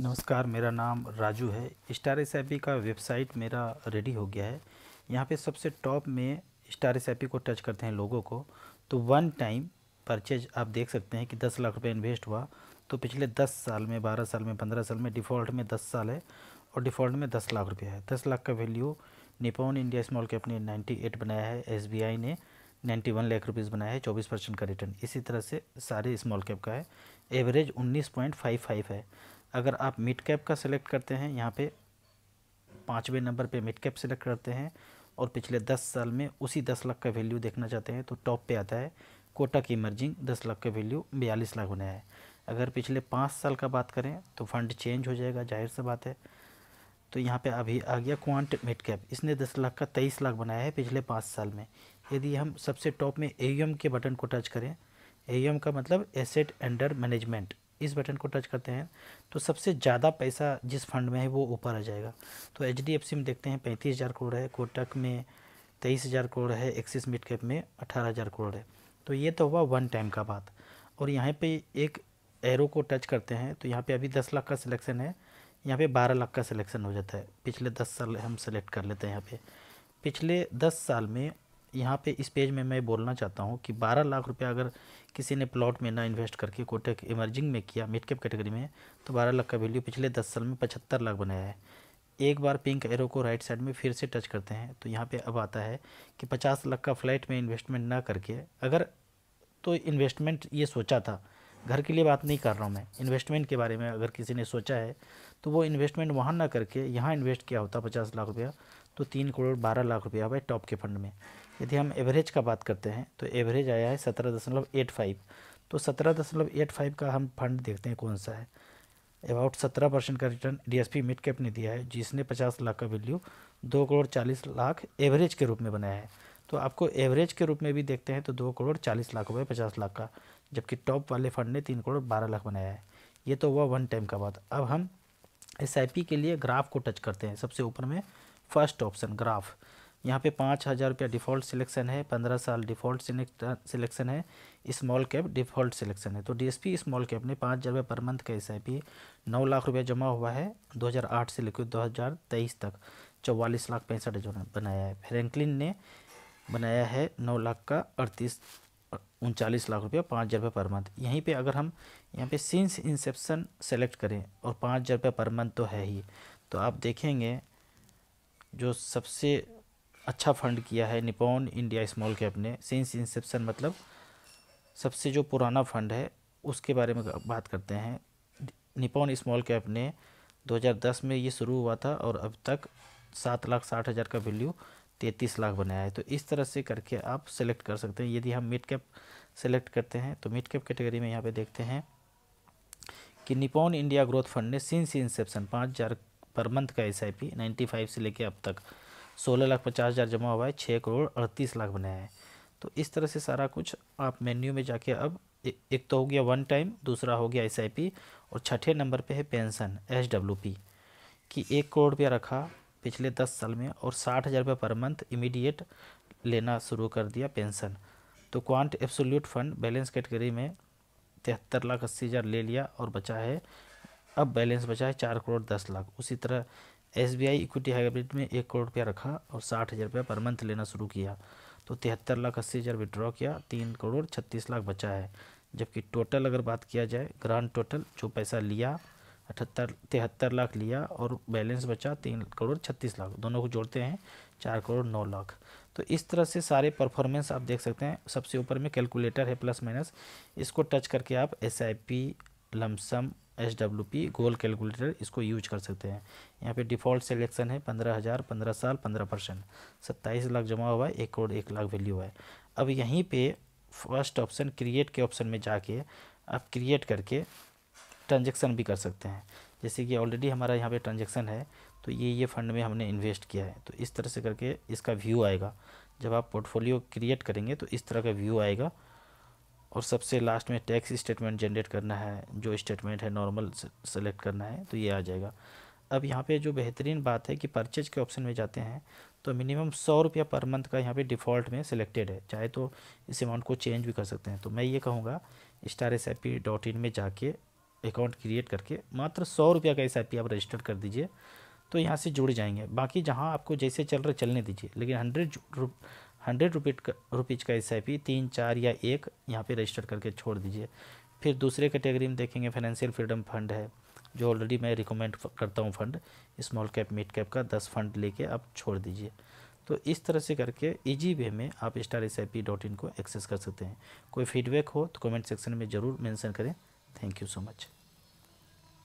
नमस्कार मेरा नाम राजू है स्टार एस का वेबसाइट मेरा रेडी हो गया है यहाँ पे सबसे टॉप में स्टार एस को टच करते हैं लोगों को तो वन टाइम परचेज आप देख सकते हैं कि दस लाख रुपये इन्वेस्ट हुआ तो पिछले दस साल में बारह साल में पंद्रह साल में डिफ़ॉल्ट में दस साल है और डिफ़ॉल्ट में दस लाख रुपये है दस लाख का value Nippon India small cap ने नाइन्टी एट बनाया है एस ने नाइन्टी वन लाख रुपीज़ बनाया है चौबीस परसेंट का रिटर्न इसी तरह से सारे स्मॉल कैप का है एवरेज उन्नीस पॉइंट फाइव फाइव है अगर आप मिड कैप का सिलेक्ट करते हैं यहाँ पे पाँचवें नंबर पे मिड कैप सेलेक्ट करते हैं और पिछले दस साल में उसी दस लाख का वैल्यू देखना चाहते हैं तो टॉप पे आता है कोटा की इमर्जिंग दस लाख का वैल्यू बयालीस लाख होने है अगर पिछले पाँच साल का बात करें तो फंड चेंज हो जाएगा जाहिर सी बात है तो यहाँ पे अभी आ गया क्वांट मिड कैप इसने दस लाख का तेईस लाख बनाया है पिछले पाँच साल में यदि हम सबसे टॉप में ए के बटन को टच करें ए का मतलब एसेट अंडर मैनेजमेंट इस बटन को टच करते हैं तो सबसे ज़्यादा पैसा जिस फंड में है वो ऊपर आ जाएगा तो एच में देखते हैं पैंतीस हज़ार करोड़ है कोटक में तेईस हज़ार करोड़ है एक्सिस मिड कैप में अठारह हज़ार करोड़ है तो ये तो हुआ वन टाइम का बात और यहाँ पर एक एरो को टच करते हैं तो यहाँ पे अभी दस लाख का सिलेक्शन है यहाँ पे बारह लाख का सिलेक्शन हो जाता है पिछले दस साल हम सेलेक्ट कर लेते हैं यहाँ पे पिछले दस साल में यहाँ पे इस पेज में मैं बोलना चाहता हूँ कि 12 लाख रुपया अगर किसी ने प्लॉट में ना इन्वेस्ट करके कोटक इमर्जिंग में किया मिड कैप कैटेगरी में तो 12 लाख का वैल्यू पिछले 10 साल में 75 लाख बनाया है एक बार पिंक एरो को राइट साइड में फिर से टच करते हैं तो यहाँ पे अब आता है कि पचास लाख का फ्लैट में इन्वेस्टमेंट ना करके अगर तो इन्वेस्टमेंट ये सोचा था घर के लिए बात नहीं कर रहा हूँ मैं इन्वेस्टमेंट के बारे में अगर किसी ने सोचा है तो वो इन्वेस्टमेंट वहाँ ना करके यहाँ इन्वेस्ट किया होता पचास लाख रुपया तो तीन करोड़ बारह लाख रुपया हुआ टॉप के फंड में यदि हम एवरेज का बात करते हैं तो एवरेज आया है सत्रह दशमलव एट फाइव तो सत्रह दशमलव एट फाइव का हम फंड देखते हैं कौन सा है अबाउट सत्रह परसेंट का रिटर्न डीएसपी मिड कैप ने दिया है जिसने पचास लाख का वैल्यू दो करोड़ चालीस लाख एवरेज के रूप में बनाया है तो आपको एवरेज के रूप में भी देखते हैं तो दो करोड़ चालीस लाख रुपये पचास लाख का जबकि टॉप वाले फंड ने तीन करोड़ बारह लाख बनाया है ये तो हुआ वन टाइम का बात अब हम एस के लिए ग्राफ को टच करते हैं सबसे ऊपर में फर्स्ट ऑप्शन ग्राफ यहाँ पे पाँच हज़ार रुपया डिफ़ॉल्ट सिलेक्शन है पंद्रह साल डिफ़ॉल्ट सिलेक्शन है स्मॉल कैप डिफ़ॉल्ट सिलेक्शन है तो डीएसपी स्मॉल कैप ने पाँच हज़ार रुपये पर मंथ का एस आई पी नौ लाख रुपया जमा हुआ है 2008 से लेकर 2023 तक चौवालीस लाख पैंसठ हज़ार बनाया है फ्रेंकलिन ने बनाया है नौ लाख का अड़तीस उनचालीस लाख रुपया पाँच हज़ार रुपये पर मंथ यहीं पे अगर हम यहाँ पे सिंस इंसेप्शन सेलेक्ट करें और पाँच हज़ार रुपये पर मंथ तो है ही तो आप देखेंगे जो सबसे अच्छा फंड किया है निपोन इंडिया स्मॉल कैप ने सिंस इंसेप्शन मतलब सबसे जो पुराना फंड है उसके बारे में बात करते हैं निपोन स्मॉल कैप ने 2010 में ये शुरू हुआ था और अब तक सात लाख साठ हज़ार का वैल्यू तैंतीस लाख बनाया है तो इस तरह से करके आप सेलेक्ट कर सकते हैं यदि हम मिड कैप सेलेक्ट करते हैं तो मिड कैप कैटेगरी में यहाँ पे देखते हैं कि निपोन इंडिया ग्रोथ फंड ने सिंस इंसेप्शन पाँच हज़ार पर मंथ का S I P ninety five से लेकर अब तक सोलह लाख पचास हज़ार जमा हुआ है छः करोड़ अड़तीस लाख बनाया है तो इस तरह से सारा कुछ आप मेन्यू में जाके अब एक तो हो गया वन टाइम दूसरा हो गया एस और छठे नंबर पर है पेंशन एस कि एक करोड़ रुपया रखा पिछले दस साल में और साठ हज़ार रुपये पर मंथ इमीडिएट लेना शुरू कर दिया पेंशन तो Quant absolute fund balance category में तिहत्तर लाख अस्सी हज़ार ले लिया और बचा है अब बैलेंस बचा है चार करोड़ दस लाख उसी तरह S B I equity hybrid में एक करोड़ रुपया रखा और साठ हज़ार रुपया पर मंथ लेना शुरू किया तो तिहत्तर लाख अस्सी हज़ार विड्रॉ किया तीन करोड़ छत्तीस लाख बचा है जबकि टोटल अगर बात किया जाए ग्रांड टोटल जो पैसा लिया अठहत्तर तिहत्तर लाख लिया और बैलेंस बचा तीन करोड़ छत्तीस लाख दोनों को जोड़ते हैं चार करोड़ नौ लाख तो इस तरह से सारे परफॉर्मेंस आप देख सकते हैं सबसे ऊपर में कैलकुलेटर है प्लस माइनस इसको टच करके आप S I P lump sum S W P goal calculator इसको यूज कर सकते हैं यहाँ पे डिफ़ॉल्ट सिलेक्शन है पंद्रह हज़ार पंद्रह साल पंद्रह परसेंट सत्ताईस लाख जमा हुआ है एक करोड़ एक लाख वैल्यू है अब यहीं पे फर्स्ट ऑप्शन क्रिएट के ऑप्शन में जाके आप क्रिएट करके ट्रांजेक्शन भी कर सकते हैं जैसे कि ऑलरेडी हमारा यहाँ पर ट्रांजेक्शन है तो ये ये फंड में हमने इन्वेस्ट किया है तो इस तरह से करके इसका व्यू आएगा जब आप पोर्टफोलियो क्रिएट करेंगे तो इस तरह का व्यू आएगा और सबसे लास्ट में टैक्स स्टेटमेंट जनरेट करना है जो स्टेटमेंट है नॉर्मल सेलेक्ट करना है तो ये आ जाएगा अब यहाँ पे जो बेहतरीन बात है कि परचेज के ऑप्शन में जाते हैं तो मिनिमम सौ रुपया पर मंथ का यहाँ पे डिफ़ॉल्ट में सिलेक्टेड है चाहे तो इस अमाउंट को चेंज भी कर सकते हैं तो मैं ये कहूँगा star S I P dot in में जाके अकाउंट क्रिएट करके मात्र सौ रुपया का एस आई पी आप रजिस्टर कर दीजिए तो यहाँ से जुड़ जाएंगे बाकी जहाँ आपको जैसे चल रहे चलने दीजिए लेकिन हंड्रेड हंड्रेड रुपीज रुपीज़ का एस आई तीन चार या एक यहाँ पे रजिस्टर करके छोड़ दीजिए फिर दूसरे कैटेगरी में देखेंगे फाइनेंशियल फ्रीडम फंड है जो ऑलरेडी मैं रिकमेंड करता हूँ fund small cap mid cap का दस फंड लेके आप छोड़ दीजिए तो इस तरह से करके ईजी वे में आप star S I dot in को एक्सेस कर सकते हैं कोई फीडबैक हो तो कमेंट सेक्शन में ज़रूर मेंशन करें थैंक यू सो मच